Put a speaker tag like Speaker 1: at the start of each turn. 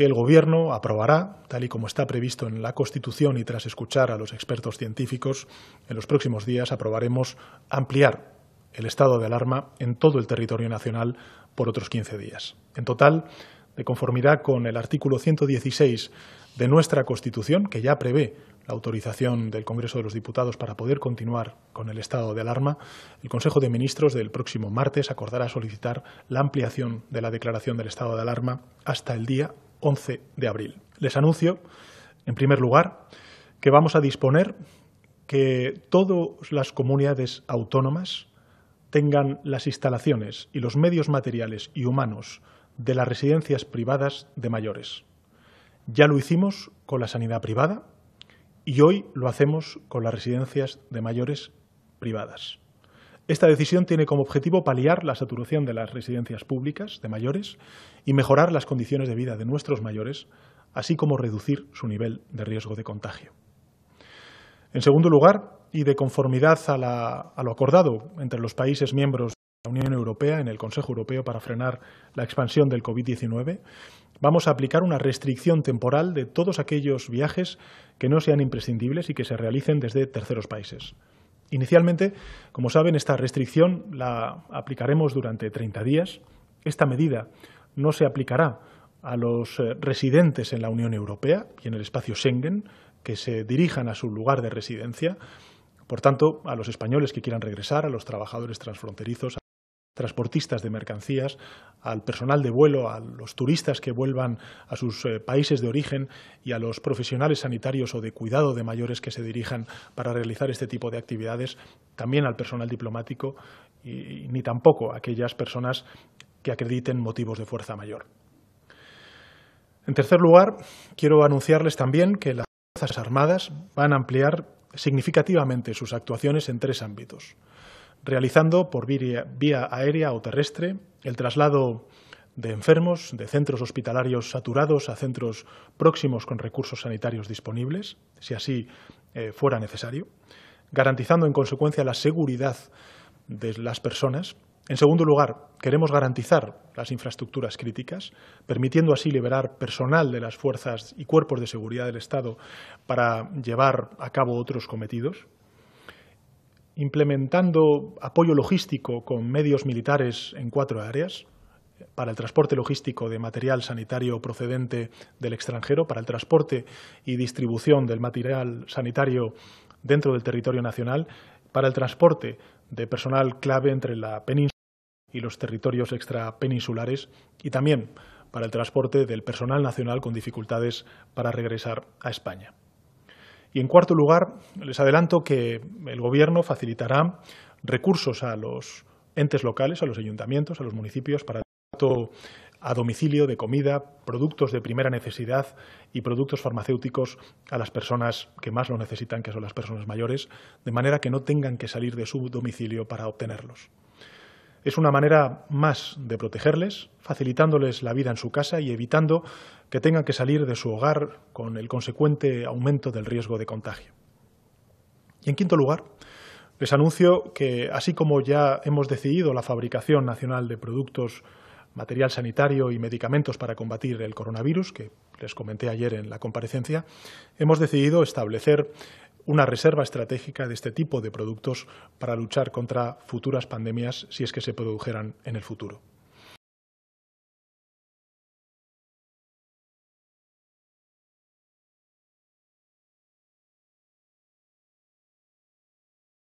Speaker 1: El Gobierno aprobará, tal y como está previsto en la Constitución y tras escuchar a los expertos científicos, en los próximos días aprobaremos ampliar el estado de alarma en todo el territorio nacional por otros 15 días. En total, de conformidad con el artículo 116 de nuestra Constitución, que ya prevé la autorización del Congreso de los Diputados para poder continuar con el estado de alarma, el Consejo de Ministros del próximo martes acordará solicitar la ampliación de la declaración del estado de alarma hasta el día 11 de abril. Les anuncio, en primer lugar, que vamos a disponer que todas las comunidades autónomas tengan las instalaciones y los medios materiales y humanos de las residencias privadas de mayores. Ya lo hicimos con la sanidad privada y hoy lo hacemos con las residencias de mayores privadas. Esta decisión tiene como objetivo paliar la saturación de las residencias públicas de mayores y mejorar las condiciones de vida de nuestros mayores, así como reducir su nivel de riesgo de contagio. En segundo lugar, y de conformidad a, lo acordado entre los países miembros de la Unión Europea en el Consejo Europeo para frenar la expansión del COVID-19, vamos a aplicar una restricción temporal de todos aquellos viajes que no sean imprescindibles y que se realicen desde terceros países. Inicialmente, como saben, esta restricción la aplicaremos durante 30 días. Esta medida no se aplicará a los eh, residentes en la Unión Europea y en el espacio Schengen que se dirijan a su lugar de residencia. Por tanto, a los españoles que quieran regresar, a los trabajadores transfronterizos, transportistas de mercancías, al personal de vuelo, a los turistas que vuelvan a sus eh, países de origen y a los profesionales sanitarios o de cuidado de mayores que se dirijan para realizar este tipo de actividades, también al personal diplomático y ni tampoco a aquellas personas que acrediten motivos de fuerza mayor. En tercer lugar, quiero anunciarles también que las Fuerzas Armadas van a ampliar significativamente sus actuaciones en tres ámbitos realizando por vía, aérea o terrestre el traslado de enfermos de centros hospitalarios saturados a centros próximos con recursos sanitarios disponibles, si así eh, fuera necesario, garantizando en consecuencia la seguridad de las personas. En segundo lugar, queremos garantizar las infraestructuras críticas, permitiendo así liberar personal de las fuerzas y cuerpos de seguridad del Estado para llevar a cabo otros cometidos implementando apoyo logístico con medios militares en cuatro áreas para el transporte logístico de material sanitario procedente del extranjero, para el transporte y distribución del material sanitario dentro del territorio nacional, para el transporte de personal clave entre la península y los territorios extrapeninsulares y también para el transporte del personal nacional con dificultades para regresar a España. Y, en cuarto lugar, les adelanto que el Gobierno facilitará recursos a los entes locales, a los ayuntamientos, a los municipios, para trato a domicilio de comida, productos de primera necesidad y productos farmacéuticos a las personas que más lo necesitan, que son las personas mayores, de manera que no tengan que salir de su domicilio para obtenerlos. Es una manera más de protegerles, facilitándoles la vida en su casa y evitando que tengan que salir de su hogar con el consecuente aumento del riesgo de contagio. Y en quinto lugar, les anuncio que, así como ya hemos decidido la fabricación nacional de productos material sanitario y medicamentos para combatir el coronavirus, que les comenté ayer en la comparecencia, hemos decidido establecer una reserva estratégica de este tipo de productos para luchar contra futuras pandemias si es que se produjeran en el futuro.